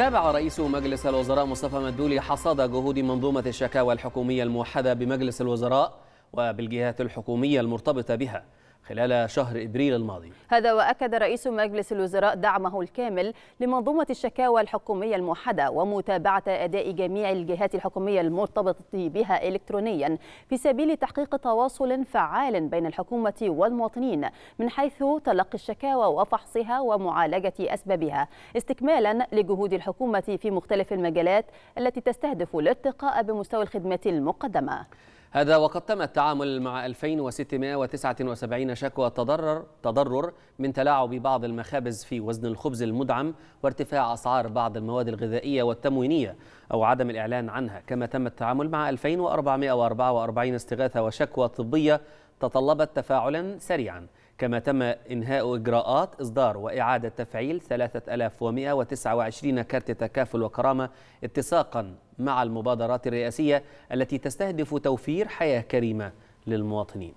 تابع رئيس مجلس الوزراء مصطفى مدولي حصاد جهود منظومة الشكاوى الحكومية الموحدة بمجلس الوزراء وبالجهات الحكومية المرتبطة بها خلال شهر إبريل الماضي هذا وأكد رئيس مجلس الوزراء دعمه الكامل لمنظومة الشكاوى الحكومية الموحدة ومتابعة أداء جميع الجهات الحكومية المرتبطة بها إلكترونيا في سبيل تحقيق تواصل فعال بين الحكومة والمواطنين من حيث تلقي الشكاوى وفحصها ومعالجة أسبابها استكمالا لجهود الحكومة في مختلف المجالات التي تستهدف الارتقاء بمستوى الخدمات المقدمة هذا وقد تم التعامل مع 2679 شكوى تضرر تضرر من تلاعب بعض المخابز في وزن الخبز المدعم وارتفاع أسعار بعض المواد الغذائية والتموينية أو عدم الإعلان عنها كما تم التعامل مع 2444 استغاثة وشكوى طبية تطلبت تفاعلا سريعا كما تم إنهاء إجراءات إصدار وإعادة تفعيل 3129 كارت تكافل وكرامة اتساقا مع المبادرات الرئاسية التي تستهدف توفير حياة كريمة للمواطنين